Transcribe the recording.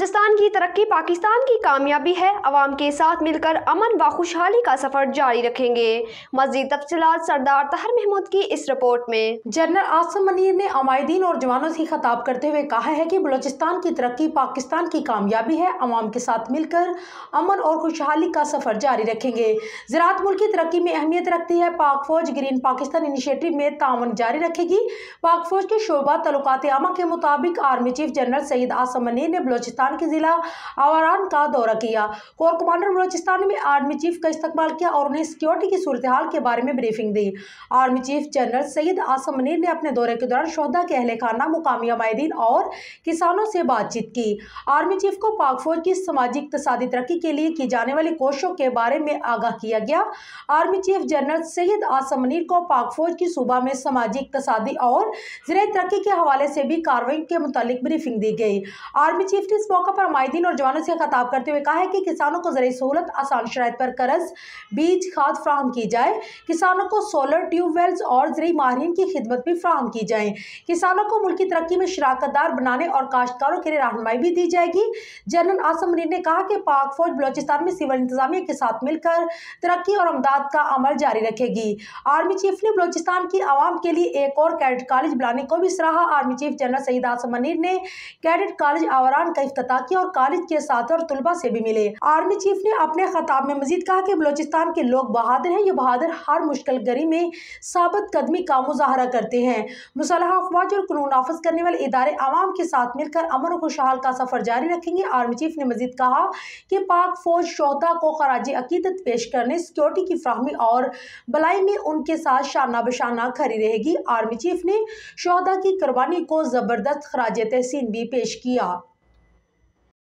बलोचिस्तान की तरक्की पाकिस्तान की कामयाबी है अवाम के साथ मिलकर अमन व खुशहाली का सफर जारी रखेंगे मजीद तफसी सरदार तहर महमूद की इस रिपोर्ट में जनरल आसम मनीर ने आमायदीन और जवानों से खताब करते हुए कहा है कि बलोचिस्तान की तरक्की पाकिस्तान की कामयाबी है अवाम के साथ मिलकर अमन और खुशहाली का सफर जारी रखेंगे ज़रात मुल्क की तरक्की में अहमियत रखती है पाक फौज ग्रीन पाकिस्तान इनिशियटिव में तावन जारी रखेगी पाक फौज के शोबा तलुकात आमा के मुताबिक army chief general Syed Asim Munir ने बलोचिस्तान बलोचिस्तान के जिला आवारान का दौरा किया कोर कमांडर बलोचिस्तान में आर्मी चीफ का इस्तेमाल किया और उन्हें सिक्योरिटी की सूरत हाल के बारे में ब्रीफिंग दी army chief general Syed Asim Munir ने अपने दौरे के दौरान शोधा के अहल खाना मुकामी माहदीन और किसानों से बातचीत की आर्मी चीफ को पाक फौज की सामाजिक इकतदी तरक्की के लिए की जाने वाली कोशिशों के बारे में आगाह किया गया army chief general Syed Asim Munir को पाक फौज की सूबा में सामाजिक इकतदी और जरिए तरक्की के हवाले से भी कार्रवाई के मुतालिक ब्रीफिंग दी गई आर्मी चीफ ने इस मौके पर माहिदीन और जवानों से खताब करते हुए कहा है कि किसानों को जरिए सहूलत आसान शराब पर कर्ज बीज खाद फ्राहम की जाए किसानों को सोलर ट्यूबवेल्स और जरिए माहरीन की खिदमत भी फ्राहम की जाए किसानों को मुल्क की तरक्की में दार बनाने और काश्तकारों के लिए रहनमाई भी दी जाएगी जनरल आसम मरीन ने कहा कि पाक फौज बलोचिस्तान में सिविल इंतजामिया के साथ मिलकर तरक्की और अमदाद का अमल जारी रखेगी आर्मी चीफ ने बलोचिस्तान की आवाम के लिए एक और कैडेट कॉलेज बुलाने को भी सराहा army chief general Syed Asim Munir ने कैडेट कॉलेज आवरान का अफ्त रता किया और कॉलेज के साथ और तलबा से भी मिले आर्मी चीफ ने अपने खताब में मजीद कहा कि बलोचिस्तान के लोग बहादुर हैं ये बहादुर हर मुश्किल गरी में साबित कदमी का मुजाहरा करते हैं मुसलह अफवाज और कानून नाफज करने वाले इदारे आवाम के साथ मिलकर अमन खुशहाल का सफर जारी रखेंगे आर्मी चीफ ने मजीद कहा कि पाक फौज शहदा को खराज अकीदत पेश करने सिक्योरिटी की फ्राहमी और भलाई में उनके साथ शाना बशाना खड़ी रहेगी आर्मी चीफ ने शहदा की कुर्बानी को ज़बरदस्त खराज तहसीन भी पेश किया